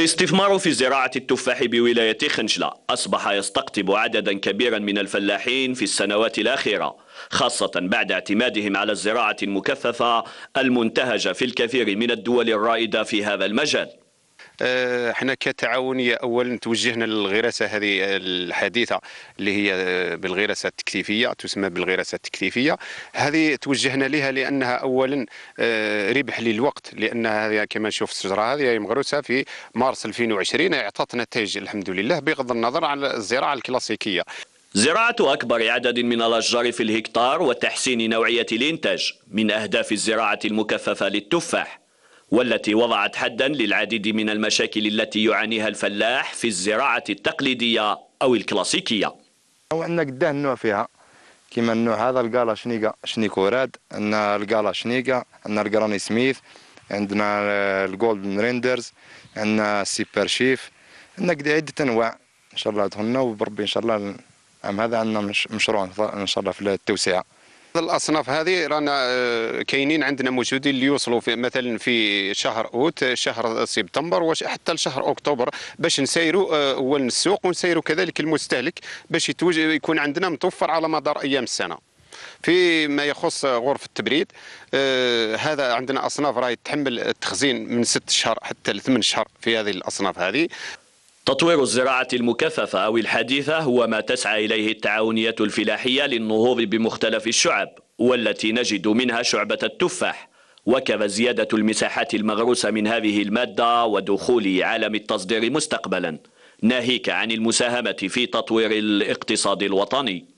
الاستثمار في زراعة التفاح بولاية خنشلة أصبح يستقطب عددا كبيرا من الفلاحين في السنوات الأخيرة خاصة بعد اعتمادهم على الزراعة المكثفة المنتهجة في الكثير من الدول الرائدة في هذا المجال احنا آه، كتعاونيه اولا توجهنا للغراسه هذه الحديثه اللي هي بالغراسه التكثيفيه تسمى بالغراسه التكثيفيه هذه توجهنا لها لانها اولا آه، ربح للوقت لان هذه كما نشوف الشجره هذه مغروسه في مارس 2020 اعطت نتائج الحمد لله بغض النظر عن الزراعه الكلاسيكيه زراعة أكبر عدد من الأشجار في الهكتار وتحسين نوعية الإنتاج من أهداف الزراعة المكثفة للتفاح والتي وضعت حدا للعديد من المشاكل التي يعانيها الفلاح في الزراعة التقليدية أو الكلاسيكية أو عندنا قداه النوع فيها كما النوع هذا القالا شنيقة شنيكوراد عندنا القالا شنيقة عندنا القراني سميث عندنا الجولدن ريندرز عندنا السيبر شيف عندنا قد عدة أنواع إن شاء الله دخلنا وبربي إن شاء الله العام هذا عندنا مشروع إن شاء الله في التوسعة الاصناف هذه رانا آه، كاينين عندنا موجودين اللي يوصلوا في مثلا في شهر اوت شهر سبتمبر وحتى لشهر اكتوبر باش نسيروا اول آه، السوق ونسيروا كذلك المستهلك باش يكون عندنا متوفر على مدار ايام السنه فيما يخص غرفه التبريد آه هذا عندنا اصناف راهي تحمل التخزين من ست شهر حتى لثمان شهر في هذه الاصناف هذه تطوير الزراعة المكثفة أو الحديثة هو ما تسعى إليه التعاونية الفلاحية للنهوض بمختلف الشعب والتي نجد منها شعبة التفاح وكذا زيادة المساحات المغروسة من هذه المادة ودخول عالم التصدير مستقبلا ناهيك عن المساهمة في تطوير الاقتصاد الوطني